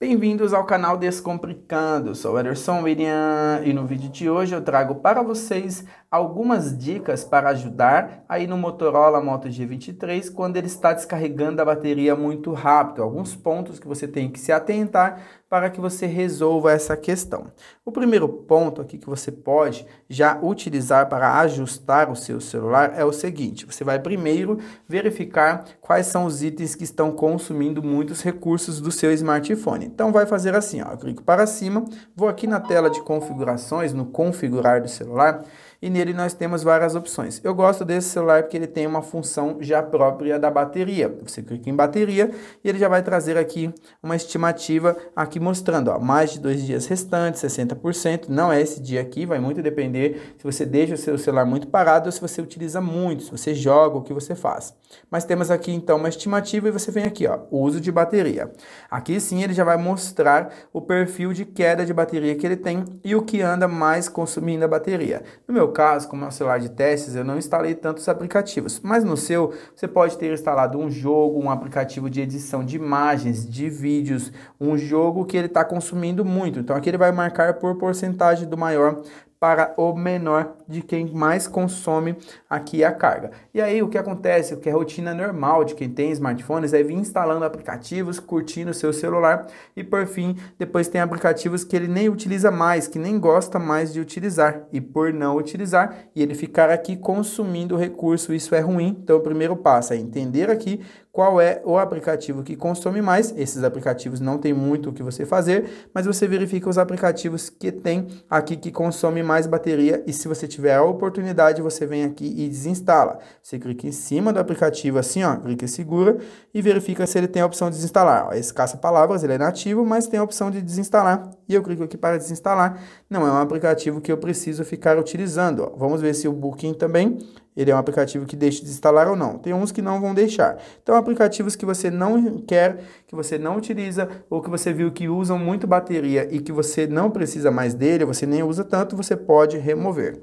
Bem-vindos ao canal Descomplicando, sou Ederson William e no vídeo de hoje eu trago para vocês algumas dicas para ajudar aí no Motorola Moto G23 quando ele está descarregando a bateria muito rápido, alguns pontos que você tem que se atentar para que você resolva essa questão. O primeiro ponto aqui que você pode já utilizar para ajustar o seu celular é o seguinte: você vai primeiro verificar quais são os itens que estão consumindo muitos recursos do seu smartphone. Então vai fazer assim, ó, eu clico para cima, vou aqui na tela de configurações, no configurar do celular, e nele nós temos várias opções. Eu gosto desse celular porque ele tem uma função já própria da bateria. Você clica em bateria e ele já vai trazer aqui uma estimativa aqui mostrando, ó, mais de dois dias restantes, 60%, não é esse dia aqui, vai muito depender se você deixa o seu celular muito parado ou se você utiliza muito, se você joga, o que você faz. Mas temos aqui então uma estimativa e você vem aqui, ó, uso de bateria. Aqui sim ele já vai mostrar o perfil de queda de bateria que ele tem e o que anda mais consumindo a bateria. No meu meu caso, como é um celular de testes, eu não instalei tantos aplicativos, mas no seu você pode ter instalado um jogo, um aplicativo de edição de imagens, de vídeos, um jogo que ele está consumindo muito. Então aqui ele vai marcar por porcentagem do maior para o menor de quem mais consome aqui a carga. E aí o que acontece, o que é rotina normal de quem tem smartphones é vir instalando aplicativos, curtindo o seu celular e por fim, depois tem aplicativos que ele nem utiliza mais, que nem gosta mais de utilizar. E por não utilizar e ele ficar aqui consumindo o recurso, isso é ruim. Então o primeiro passo é entender aqui qual é o aplicativo que consome mais. Esses aplicativos não tem muito o que você fazer, mas você verifica os aplicativos que tem aqui que consome mais bateria e se você tiver a oportunidade, você vem aqui e desinstala. Você clica em cima do aplicativo assim, ó, clica e segura e verifica se ele tem a opção de desinstalar. esse caça-palavras, ele é nativo, mas tem a opção de desinstalar. E eu clico aqui para desinstalar. Não é um aplicativo que eu preciso ficar utilizando. Ó. Vamos ver se o Booking também ele é um aplicativo que deixa de instalar ou não. Tem uns que não vão deixar. Então, aplicativos que você não quer, que você não utiliza, ou que você viu que usam muito bateria e que você não precisa mais dele, você nem usa tanto, você pode remover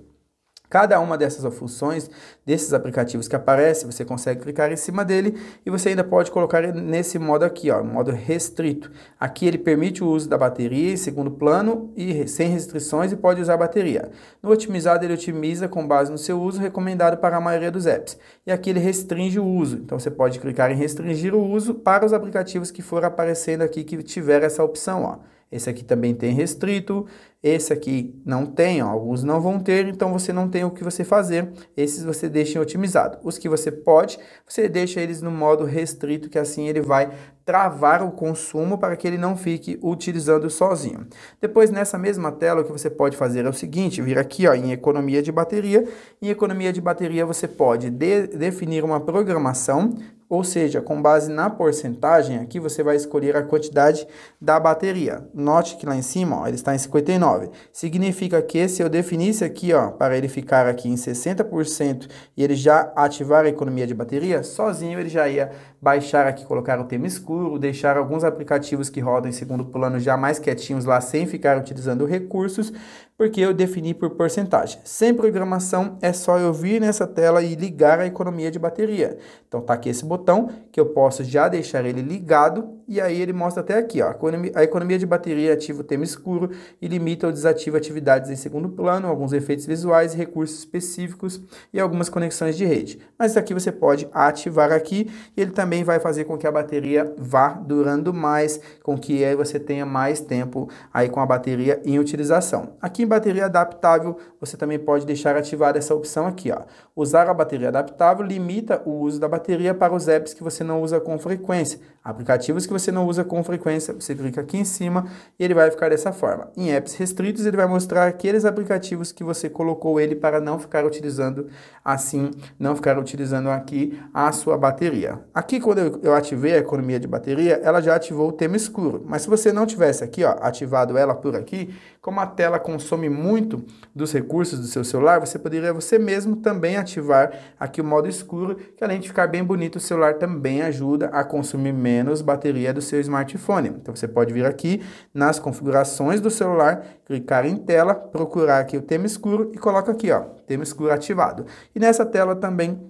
cada uma dessas funções, desses aplicativos que aparece você consegue clicar em cima dele e você ainda pode colocar nesse modo aqui, ó, modo restrito. Aqui ele permite o uso da bateria em segundo plano e sem restrições e pode usar a bateria. No otimizado ele otimiza com base no seu uso recomendado para a maioria dos apps. E aqui ele restringe o uso, então você pode clicar em restringir o uso para os aplicativos que for aparecendo aqui que tiver essa opção, ó. Esse aqui também tem restrito, esse aqui não tem, ó, alguns não vão ter, então você não tem o que você fazer. Esses você deixa otimizado. Os que você pode, você deixa eles no modo restrito, que assim ele vai travar o consumo para que ele não fique utilizando sozinho. Depois nessa mesma tela o que você pode fazer é o seguinte, vir aqui ó, em economia de bateria. Em economia de bateria você pode de definir uma programação ou seja, com base na porcentagem, aqui você vai escolher a quantidade da bateria. Note que lá em cima, ó, ele está em 59. Significa que se eu definisse aqui, ó, para ele ficar aqui em 60% e ele já ativar a economia de bateria, sozinho ele já ia baixar aqui, colocar o tema escuro, deixar alguns aplicativos que rodam em segundo plano já mais quietinhos lá sem ficar utilizando recursos, porque eu defini por porcentagem. Sem programação, é só eu vir nessa tela e ligar a economia de bateria. Então tá aqui esse botão, que eu posso já deixar ele ligado, e aí ele mostra até aqui, ó, a economia de bateria ativa o tema escuro e limita ou desativa atividades em segundo plano, alguns efeitos visuais, recursos específicos e algumas conexões de rede. Mas aqui você pode ativar aqui, e ele também vai fazer com que a bateria vá durando mais, com que aí você tenha mais tempo aí com a bateria em utilização. Aqui em bateria adaptável, você também pode deixar ativada essa opção aqui. Ó. Usar a bateria adaptável limita o uso da bateria para os apps que você não usa com frequência. Aplicativos que você não usa com frequência, você clica aqui em cima e ele vai ficar dessa forma. Em apps restritos, ele vai mostrar aqueles aplicativos que você colocou ele para não ficar utilizando assim, não ficar utilizando aqui a sua bateria. Aqui, quando eu, ativei a economia de bateria, ela já ativou o tema escuro. Mas se você não tivesse aqui ó, ativado ela por aqui, como a tela consome consome muito dos recursos do seu celular, você poderia você mesmo também ativar aqui o modo escuro, que além de ficar bem bonito, o celular também ajuda a consumir menos bateria do seu smartphone. Então você pode vir aqui nas configurações do celular, clicar em tela, procurar aqui o tema escuro e coloca aqui, ó, tema escuro ativado. E nessa tela também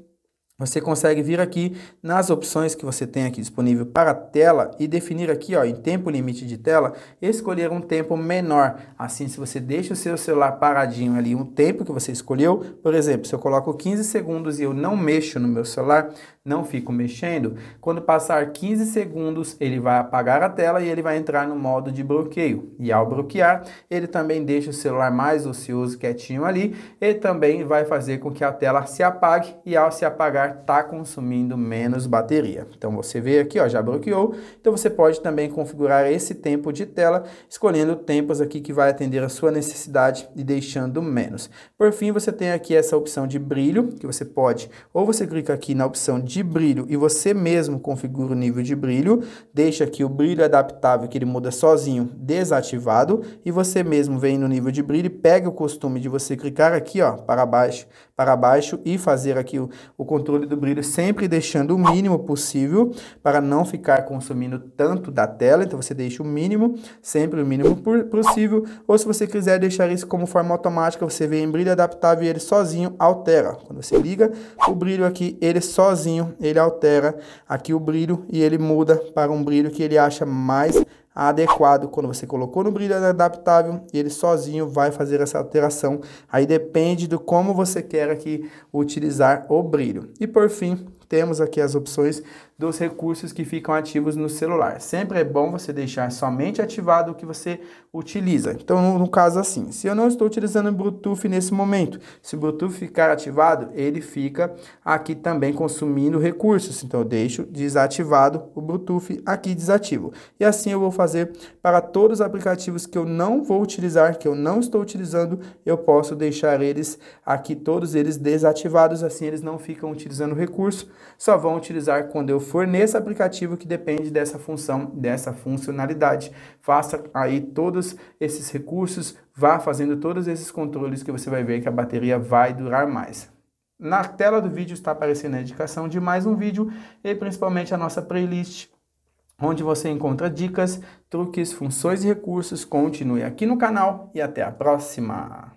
você consegue vir aqui nas opções que você tem aqui disponível para tela e definir aqui ó, em tempo limite de tela, escolher um tempo menor. Assim, se você deixa o seu celular paradinho ali, um tempo que você escolheu, por exemplo, se eu coloco 15 segundos e eu não mexo no meu celular, não fico mexendo, quando passar 15 segundos ele vai apagar a tela e ele vai entrar no modo de bloqueio. E ao bloquear, ele também deixa o celular mais ocioso, quietinho ali, e também vai fazer com que a tela se apague e ao se apagar está consumindo menos bateria. Então você vê aqui, ó, já bloqueou, então você pode também configurar esse tempo de tela, escolhendo tempos aqui que vai atender a sua necessidade e deixando menos. Por fim, você tem aqui essa opção de brilho, que você pode, ou você clica aqui na opção de de brilho e você mesmo configura o nível de brilho, deixa aqui o brilho adaptável que ele muda sozinho desativado e você mesmo vem no nível de brilho e pega o costume de você clicar aqui ó, para baixo para baixo e fazer aqui o, o controle do brilho sempre deixando o mínimo possível para não ficar consumindo tanto da tela. Então você deixa o mínimo, sempre o mínimo possível. Ou se você quiser deixar isso como forma automática, você vem em brilho adaptável e ele sozinho altera. Quando você liga o brilho aqui, ele sozinho, ele altera aqui o brilho e ele muda para um brilho que ele acha mais adequado, quando você colocou no brilho adaptável, ele sozinho vai fazer essa alteração. Aí depende do como você quer aqui utilizar o brilho. E por fim, temos aqui as opções dos recursos que ficam ativos no celular. Sempre é bom você deixar somente ativado o que você utiliza. Então, no caso assim, se eu não estou utilizando o Bluetooth nesse momento, se o Bluetooth ficar ativado, ele fica aqui também consumindo recursos. Então, eu deixo desativado o Bluetooth aqui desativo. E assim eu vou fazer para todos os aplicativos que eu não vou utilizar, que eu não estou utilizando, eu posso deixar eles aqui, todos eles desativados, assim eles não ficam utilizando recurso só vão utilizar quando eu for nesse aplicativo que depende dessa função, dessa funcionalidade. Faça aí todos esses recursos, vá fazendo todos esses controles que você vai ver que a bateria vai durar mais. Na tela do vídeo está aparecendo a indicação de mais um vídeo e principalmente a nossa playlist onde você encontra dicas, truques, funções e recursos. Continue aqui no canal e até a próxima!